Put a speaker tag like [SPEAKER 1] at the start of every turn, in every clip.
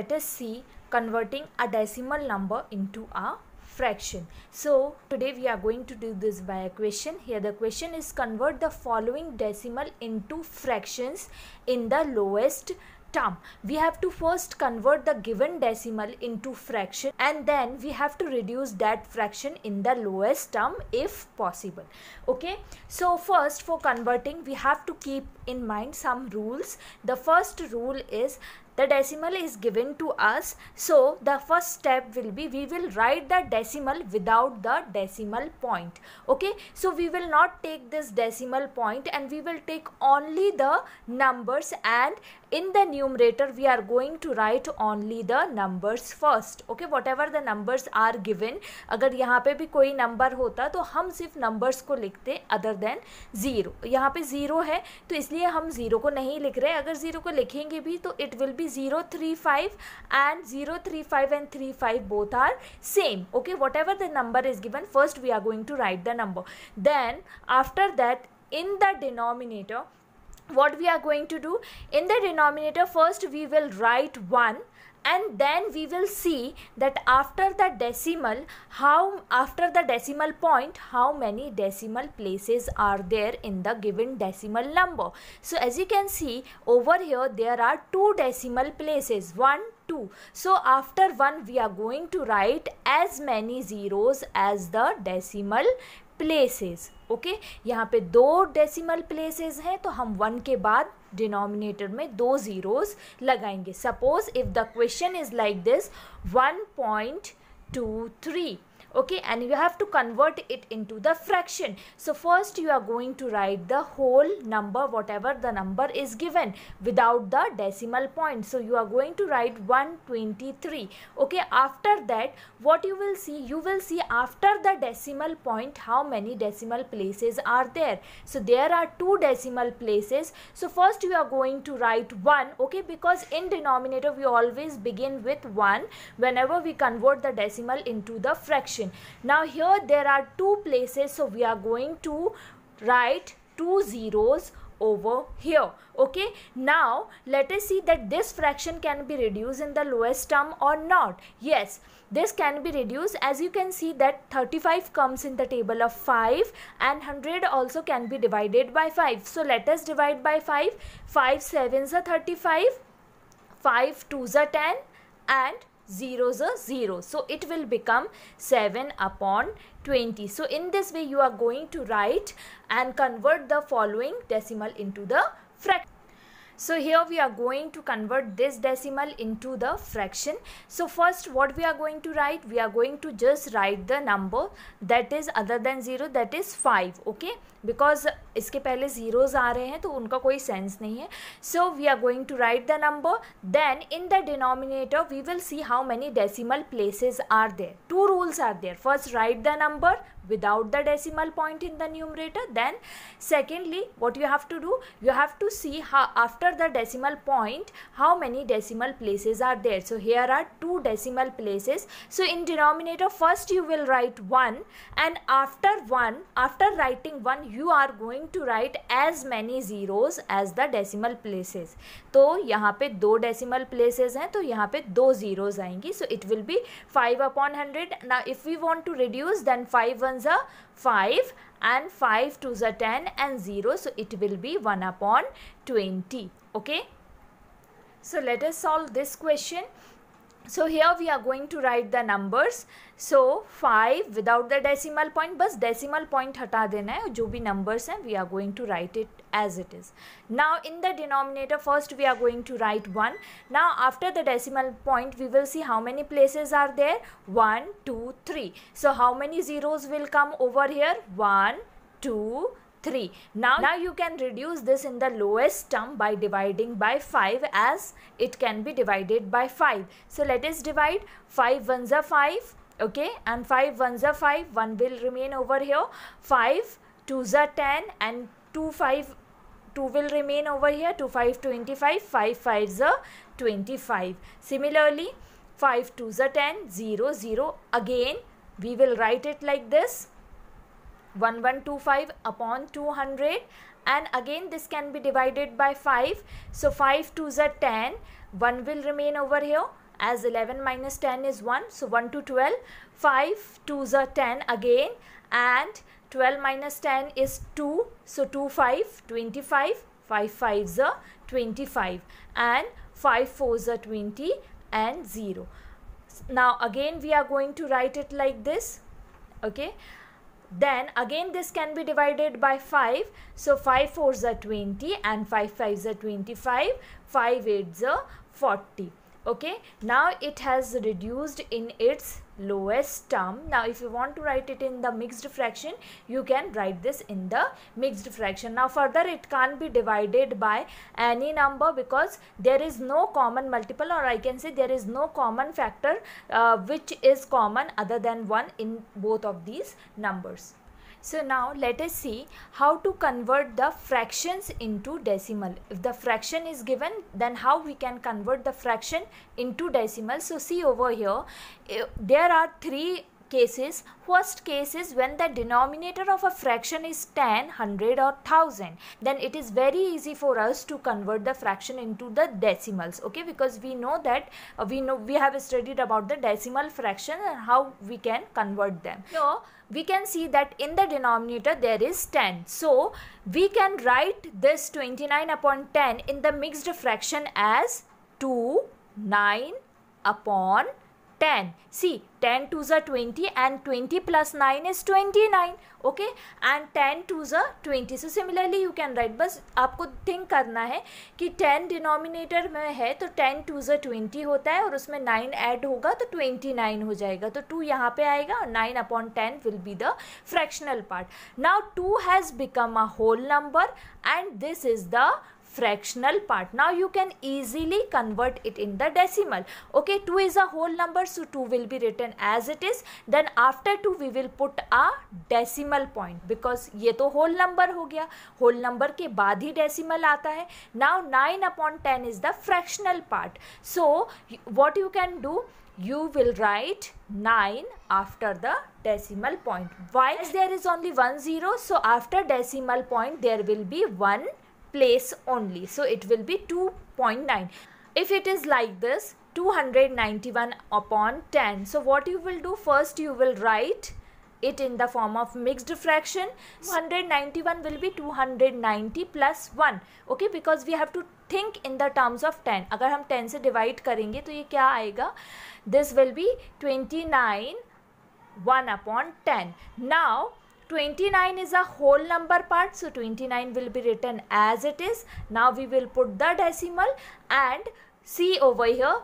[SPEAKER 1] Let us see converting a decimal number into a fraction. So today we are going to do this by a question. Here the question is convert the following decimal into fractions in the lowest term. We have to first convert the given decimal into fraction and then we have to reduce that fraction in the lowest term if possible. Okay. So first for converting we have to keep in mind some rules. The first rule is the decimal is given to us so the first step will be we will write the decimal without the decimal point okay so we will not take this decimal point and we will take only the numbers and in the numerator we are going to write only the numbers first okay whatever the numbers are given agar yahan pe bhi koi number hota to hum sirf numbers ko likhte other than zero yahan pe zero hai to isliye hum zero ko nahi likh rahe agar zero ko likhenge bhi to it will be 035 and 035 and 35 both are same okay whatever the number is given first we are going to write the number then after that in the denominator what we are going to do in the denominator first we will write 1 and then we will see that after the decimal how after the decimal point how many decimal places are there in the given decimal number so as you can see over here there are two decimal places one two so after one we are going to write as many zeros as the decimal places okay यहाँ पे दो decimal places हैं तो हम one के बाद denominator में दो ज़ीरोज़ लगाएंगे suppose if the question is like this one point two three okay and you have to convert it into the fraction so first you are going to write the whole number whatever the number is given without the decimal point so you are going to write 123 okay after that what you will see you will see after the decimal point how many decimal places are there so there are two decimal places so first you are going to write 1 okay because in denominator we always begin with 1 whenever we convert the decimal into the fraction now here there are two places so we are going to write two zeros over here okay now let us see that this fraction can be reduced in the lowest term or not yes this can be reduced as you can see that 35 comes in the table of 5 and 100 also can be divided by 5 so let us divide by 5 5 sevens are 35 5 twos are 10 and zeros are 0 so it will become 7 upon 20 so in this way you are going to write and convert the following decimal into the fraction so here we are going to convert this decimal into the fraction. So first what we are going to write? We are going to just write the number that is other than 0 that is 5. Okay? Because iske pehle zeros aa rahe hain, unka koi sense nahi hai. So we are going to write the number. Then in the denominator we will see how many decimal places are there. Two rules are there. First write the number without the decimal point in the numerator then secondly what you have to do you have to see how after the decimal point how many decimal places are there so here are two decimal places so in denominator first you will write 1 and after 1 after writing 1 you are going to write as many zeros as the decimal places So यहाँ पे decimal places हैं तो यहाँ पे दो zeros आएंगी so it will be 5 upon 100 now if we want to reduce then 5 ones are 5 and 5 to the 10 and 0. So it will be 1 upon 20. Okay. So let us solve this question. So here we are going to write the numbers. So 5 without the decimal point, बस decimal point हटा देना है जो भी numbers हैं we are going to write it as it is. Now in the denominator first we are going to write 1. Now after the decimal point we will see how many places are there 1, 2, 3. So how many zeros will come over here 1, 2, 3. Now, now you can reduce this in the lowest term by dividing by 5 as it can be divided by 5. So let us divide 5 ones are 5 okay and 5 ones are 5 1 will remain over here 5 2s are 10 and 2 5 2 will remain over here 2 5 25 5 5 are 25 similarly 5 2s are 10 0 0 again we will write it like this 1125 upon 200 and again this can be divided by 5 so 5 2s are 10 1 will remain over here as 11 minus 10 is 1 so 1 to 12 5 2s are 10 again and 12 minus 10 is 2 so 2 5 25 5 5 are 25 and 5 4 are 20 and 0 now again we are going to write it like this okay then again this can be divided by 5. So 5 4s are 20 and 5 5s are 25. 5 8s are 40 okay now it has reduced in its lowest term now if you want to write it in the mixed fraction you can write this in the mixed fraction now further it can't be divided by any number because there is no common multiple or i can say there is no common factor uh, which is common other than one in both of these numbers so now let us see how to convert the fractions into decimal. If the fraction is given then how we can convert the fraction into decimal. So see over here eh, there are three cases. First case is when the denominator of a fraction is 10, 100 or 1000. Then it is very easy for us to convert the fraction into the decimals. Okay, because we know that uh, we know we have studied about the decimal fraction and how we can convert them. So we can see that in the denominator there is 10. So we can write this 29 upon 10 in the mixed fraction as 2, 9 upon 10. See, ten two to twenty and twenty plus nine is twenty nine okay and ten two ज़ा twenty so similarly you can write बस आपको think करना है कि ten denominator में है तो ten two ज़ा ट्वेंटी होता है और उसमें नाइन ऐड होगा तो ट्वेंटी नाइन हो जाएगा तो टू यहाँ पे आएगा और nine upon ten will be the fractional part now two has become a whole number and this is the fractional part now you can easily convert it in the decimal okay 2 is a whole number so 2 will be written as it is then after 2 we will put a decimal point because ये तो whole number हो गया whole number के बाद ही decimal आता है now 9 upon 10 is the fractional part so what you can do you will write 9 after the decimal point why there is only one zero so after decimal point there will be one place only so it will be 2.9 if it is like this 291 upon 10 so what you will do first you will write it in the form of mixed fraction 191 will be 290 plus 1 okay because we have to think in the terms of 10. अगर हम 10 से divide करेंगे तो ये क्या आएगा This will be 29 1 upon 10. Now. 29 is a whole number part so 29 will be written as it is. Now we will put the decimal and see over here.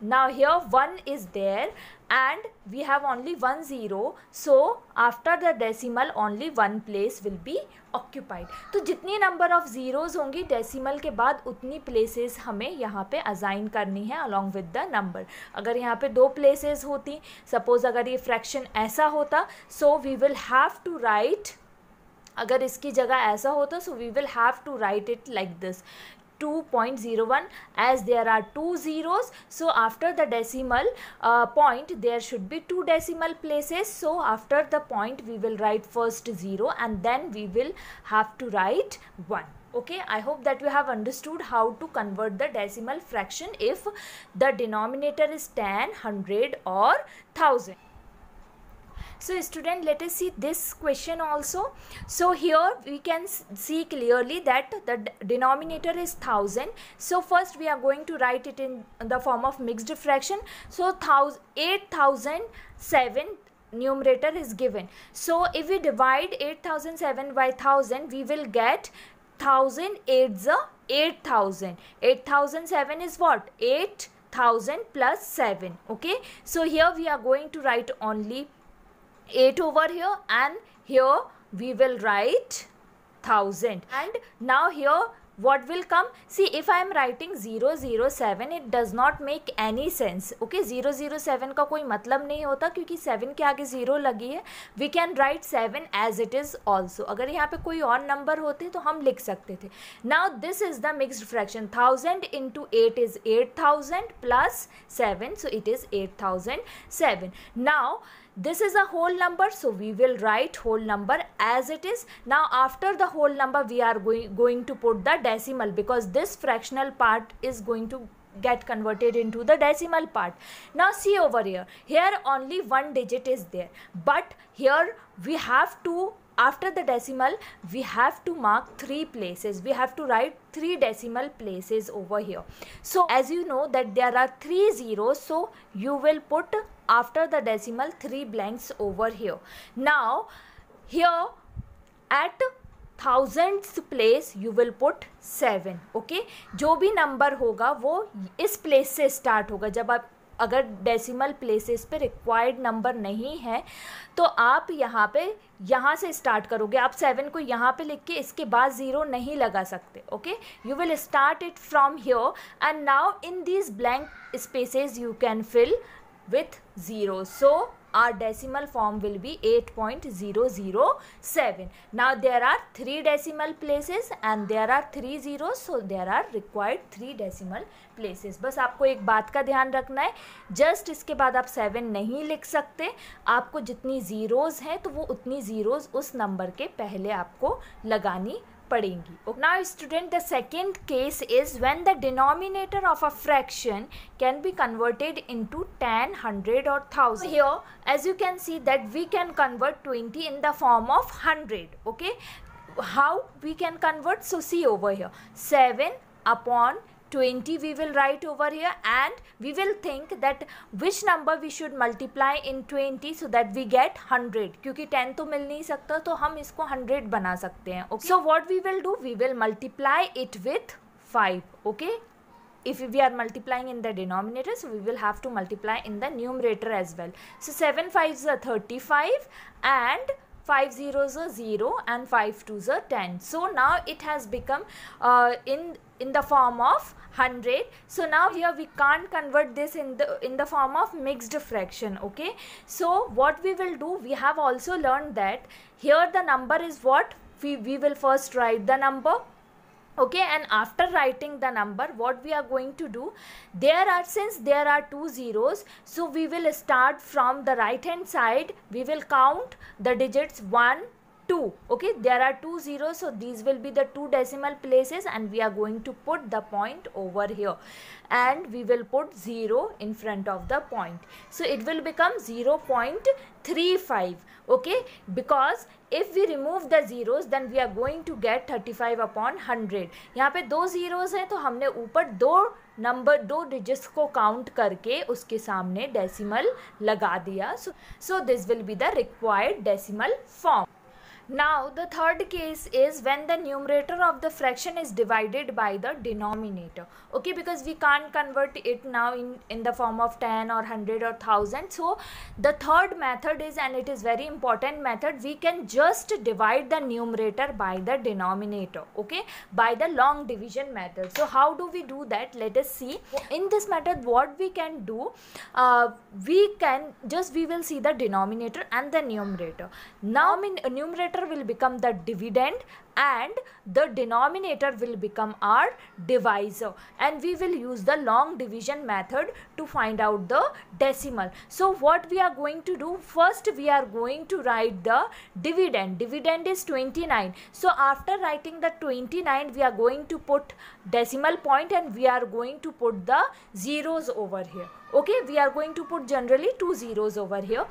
[SPEAKER 1] Now here 1 is there and we have only one zero so after the decimal only one place will be occupied तो जितनी number of zeros होंगी decimal के बाद उतनी places हमें यहाँ पर assign करनी है along with the number अगर यहाँ पर दो places होती suppose अगर ये fraction ऐसा होता so we will have to write अगर इसकी जगह ऐसा होता so we will have to write it like this 2.01 as there are two zeros so after the decimal uh, point there should be two decimal places so after the point we will write first 0 and then we will have to write 1 okay i hope that you have understood how to convert the decimal fraction if the denominator is 10 100 or 1000 so student let us see this question also so here we can see clearly that the denominator is 1000 so first we are going to write it in the form of mixed fraction so 8007 numerator is given so if we divide 8007 by 1000 we will get 1000 the 8000 8007 is what 8000 plus 7 okay so here we are going to write only 8 over here and here we will write 1000 and now here what will come see if i am writing 007 it does not make any sense okay 007 का कोई मतलब नहीं होता क्योंकि 7 के आगे zero लगी है we can write 7 as it is also अगर यहाँ पे कोई और नंबर होते तो हम लिख सकते थे now this is the mixed fraction thousand into eight is eight thousand plus seven so it is eight thousand seven now this is a whole number so we will write whole number as it is now after the whole number we are going going to put the decimal because this fractional part is going to get converted into the decimal part now see over here here only one digit is there but here we have to after the decimal we have to mark three places we have to write three decimal places over here so as you know that there are three zeros so you will put after the decimal three blanks over here now here at thousands place you will put seven okay जो भी number होगा वो इस place से start होगा जब आप अगर डेसिमल प्लेसेस पे रिक्वायर्ड नंबर नहीं है तो आप यहाँ पे यहाँ से स्टार्ट करोगे आप सेवन को यहाँ पे लिख के इसके बाद ज़ीरो नहीं लगा सकते okay you will start it from here and now in these blank spaces you can fill with zero. So our decimal form will be 8.007. Now there are three decimal places and there are three zeros so there are required three decimal places. बस आपको एक बात का ध्यान रखना है just इसके बाद आप 7 नहीं लिख सकते आपको जितनी ज़ीरोज़ हैं तो वो उतनी ज़ीरोज़ उस नंबर के पहले आपको लगानी Now student the second case is when the denominator of a fraction can be converted into 10, 100 or 1000. Here as you can see that we can convert 20 in the form of 100 okay. How we can convert so see over here 7 upon 20 we will write over here and we will think that which number we should multiply in 20 so that we get 100 Because 10 तो मिल नहीं सकता तो हम isko 100 बना sakte hain. Okay so what we will do we will multiply it 5 Okay, if we are multiplying in the denominator so we will have to multiply in the numerator as well so 7 5 is 35 and 5 zeros are 0 and 5 are 10. So now it has become uh, in in the form of 100 so now here we can't convert this in the in the form of mixed fraction okay so what we will do we have also learned that here the number is what we, we will first write the number okay and after writing the number what we are going to do there are since there are two zeros so we will start from the right hand side we will count the digits 1 2 okay there are two zeros so these will be the two decimal places and we are going to put the point over here and we will put 0 in front of the point so it will become 0 0.35 okay because if we remove the zeros we are going to get thirty five upon hundred यहाँ पे दो zeros हैं तो हमने ऊपर दो number दो digits को काउंट करके उसके सामने डेसिमल लगा दिया so this will be the required decimal form Now the third case is when the numerator of the fraction is divided by the denominator. Okay, because we can't convert it now in, in the form of 10 or 100 or 1000. So the third method is and it is very important method. We can just divide the numerator by the denominator. Okay, by the long division method. So how do we do that? Let us see. In this method what we can do, uh, we can just we will see the denominator and the numerator. Now in numerator numerator will become the dividend and the denominator will become our divisor and we will use the long division method to find out the decimal so what we are going to do first we are going to write the dividend dividend is 29 so after writing the 29 we are going to put decimal point and we are going to put the zeros over here okay we are going to put generally two zeros over here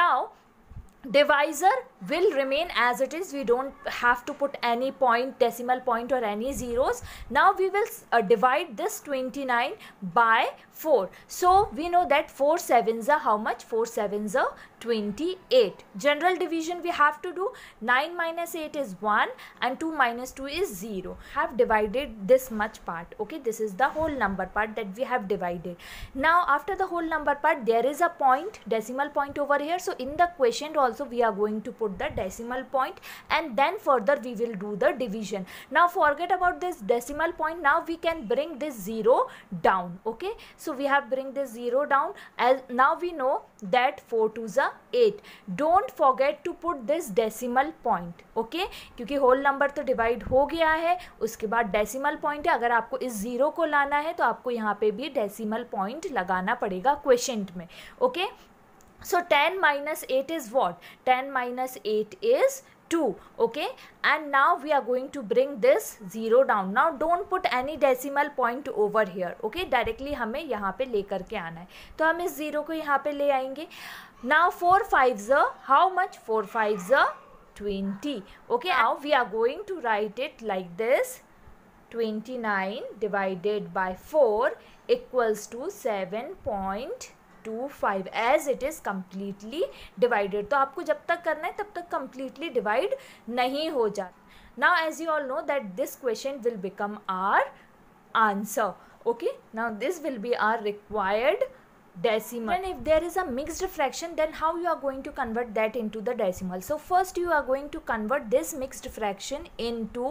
[SPEAKER 1] now divisor will remain as it is we don't have to put any point decimal point or any zeros now we will uh, divide this 29 by 4 so we know that 4 sevens are how much 4 sevens are 28 general division we have to do 9 minus 8 is 1 and 2 minus 2 is 0 have divided this much part okay this is the whole number part that we have divided now after the whole number part there is a point decimal point over here so in the quotient also we are going to put put the decimal point and then further we will do the division now forget about this decimal point now we can bring this zero down okay so we have bring this zero down as now we know that 4 to the 8 don't forget to put this decimal point okay kyunki whole number to divide ho gaya hai uske baad decimal point hai agar aapko is zero ko lana hai to aapko yahan pe bhi decimal point lagana padega quotient mein okay? So 10 minus 8 is what? 10 minus 8 is 2 okay and now we are going to bring this 0 down now don't put any decimal point over here okay directly have to take लेकर के आना है तो हम इस 0 को यहाँ पे ले आएंगे now 4 fives are how much 4 fives are 20 okay now we are going to write it like this 29 divided by 4 equals to 7.2 two five as it is completely divided तो आपको जब तक करना है तब तक कम्प्लीटली डिवाइड नहीं हो जाता now as you all know that this question will become our answer okay now this will be our required decimal and if there is a mixed fraction then how you are going to convert that into the decimal so first you are going to convert this mixed fraction into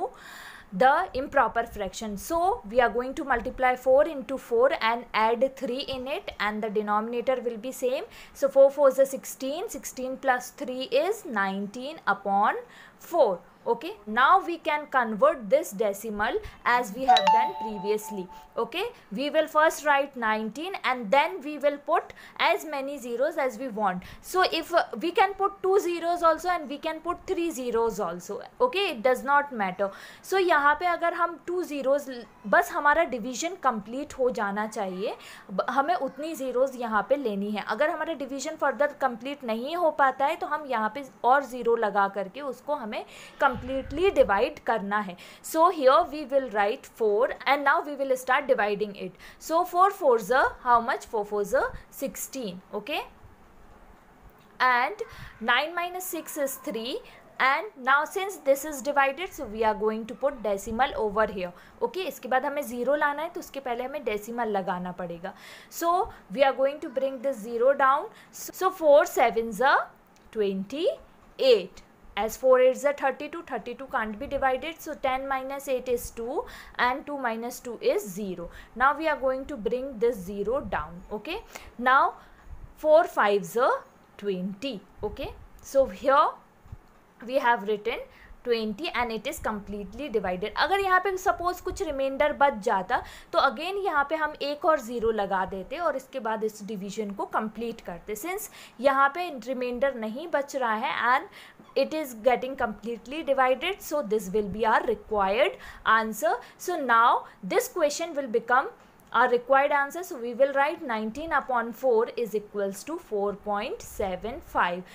[SPEAKER 1] the improper fraction. So we are going to multiply 4 into 4 and add 3 in it and the denominator will be same. So 4 4 is 16, 16 plus 3 is 19 upon 4. okay now we can convert this decimal as we have done previously okay we will first write 19 and then we will put as many zeros as we want so if uh, we can put two zeros also and we can put three zeros also okay it does not matter so यहाँ pe agar hum two zeros bas hamara division complete ho jana chahiye hame utni zeros यहाँ pe leni hai agar hamara division further complete nahi ho pata hai to hum यहाँ pe aur zero laga करके उसको हमें complete completely divide karna hai so here we will write 4 and now we will start dividing it so 4 fours are how much 4 fours are 16 okay and 9 minus 6 is 3 and now since this is divided so we are going to put decimal over here okay इसके बाद हमें zero लाना है तो उसके पहले हमें decimal लगाना पड़ेगा so we are going to bring this zero down so four seven ज़ा twenty eight as 4 is a 32 32 can't be divided so 10 minus 8 is 2 and 2 minus 2 is 0 now we are going to bring this 0 down okay now 4 5 is a 20 okay so here we have written 20 and it is completely divided. अगर यहाँ पे suppose कुछ remainder बच जाता तो again यहाँ पे हम एक और zero लगा देते और इसके बाद इस division को complete करते Since यहाँ पे remainder नहीं बच रहा है and it is getting completely divided so this will be our required answer so now this question will become our required answer so we will write 19 upon 4 is equals to 4.75